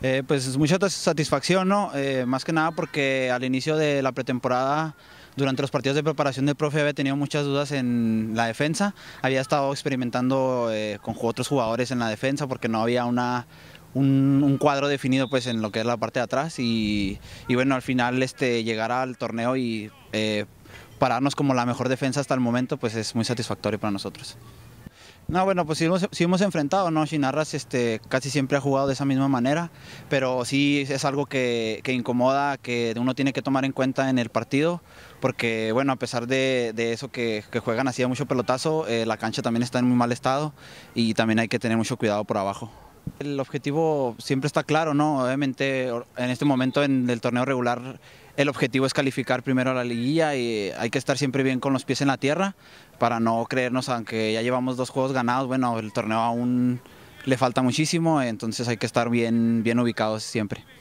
Eh, pues mucha satisfacción, ¿no? Eh, más que nada porque al inicio de la pretemporada, durante los partidos de preparación del profe había tenido muchas dudas en la defensa, había estado experimentando eh, con otros jugadores en la defensa porque no había un, cuadro definido pues en lo que es la parte de atrás y, bueno, al final este, llegar al torneo y pararnos como la mejor defensa hasta el momento pues es muy satisfactorio para nosotros. No, bueno, pues sí hemos, enfrentado, ¿no? Shinarras este, casi siempre ha jugado de esa misma manera, pero sí es algo que, incomoda, que uno tiene que tomar en cuenta en el partido, porque, bueno, a pesar de, eso que, juegan así mucho pelotazo, eh, la cancha también está en muy mal estado y también hay que tener mucho cuidado por abajo. El objetivo siempre está claro, ¿no? Obviamente, en este momento en el torneo regular el objetivo es calificar primero a la liguilla y hay que estar siempre bien con los pies en la tierra para no creernos, aunque ya llevamos dos juegos ganados, bueno, el torneo aún le falta muchísimo, entonces hay que estar bien, bien ubicados siempre.